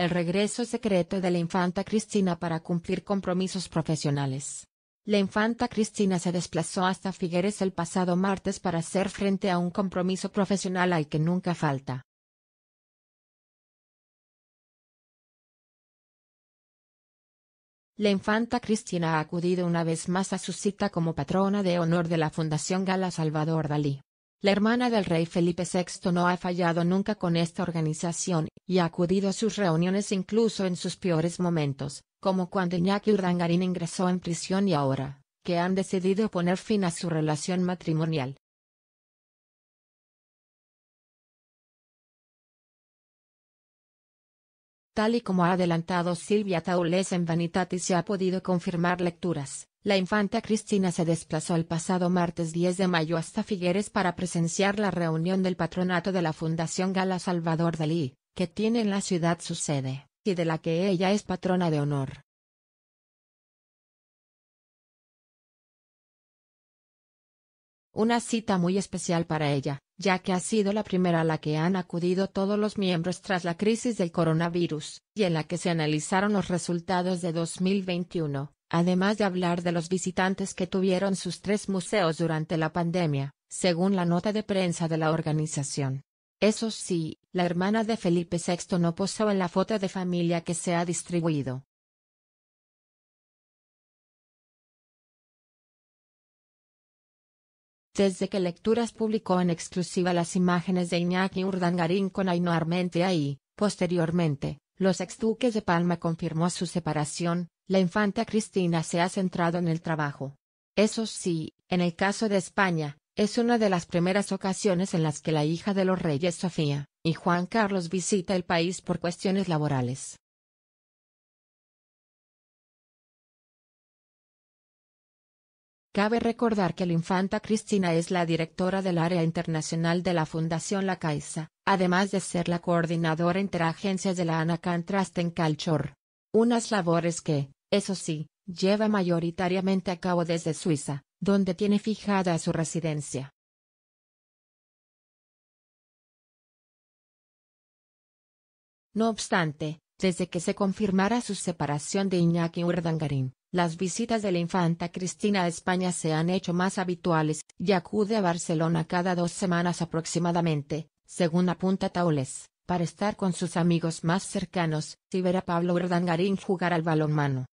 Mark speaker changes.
Speaker 1: el regreso secreto de la infanta Cristina para cumplir compromisos profesionales. La infanta Cristina se desplazó hasta Figueres el pasado martes para hacer frente a un compromiso profesional al que nunca falta. La infanta Cristina ha acudido una vez más a su cita como patrona de honor de la Fundación Gala Salvador Dalí. La hermana del rey Felipe VI no ha fallado nunca con esta organización, y ha acudido a sus reuniones incluso en sus peores momentos, como cuando Iñaki Urdangarín ingresó en prisión y ahora, que han decidido poner fin a su relación matrimonial. Tal y como ha adelantado Silvia Taules en Vanitatis se ha podido confirmar lecturas, la infanta Cristina se desplazó el pasado martes 10 de mayo hasta Figueres para presenciar la reunión del patronato de la Fundación Gala Salvador Dalí, que tiene en la ciudad su sede, y de la que ella es
Speaker 2: patrona de honor.
Speaker 1: Una cita muy especial para ella, ya que ha sido la primera a la que han acudido todos los miembros tras la crisis del coronavirus, y en la que se analizaron los resultados de 2021 además de hablar de los visitantes que tuvieron sus tres museos durante la pandemia, según la nota de prensa de la organización. Eso sí, la hermana de Felipe VI no posó en la foto de familia que se ha distribuido. Desde que Lecturas publicó en exclusiva las imágenes de Iñaki Urdangarín con Ainhoa Armentia y, posteriormente, los exduques de Palma confirmó su separación, la infanta Cristina se ha centrado en el trabajo. Eso sí, en el caso de España, es una de las primeras ocasiones en las que la hija de los reyes Sofía y Juan Carlos visita el país por cuestiones laborales. Cabe recordar que la infanta Cristina es la directora del área internacional de la Fundación La Caixa, además de ser la coordinadora interagencias de la en Calchor. Unas labores que, eso sí, lleva mayoritariamente a cabo desde Suiza, donde tiene fijada su residencia. No obstante, desde que se confirmara su separación de Iñaki Urdangarín, las visitas de la infanta Cristina a España se han hecho más habituales y acude a Barcelona cada dos semanas aproximadamente, según apunta Taules, para estar con sus amigos más cercanos y ver a Pablo Urdangarín jugar al balonmano.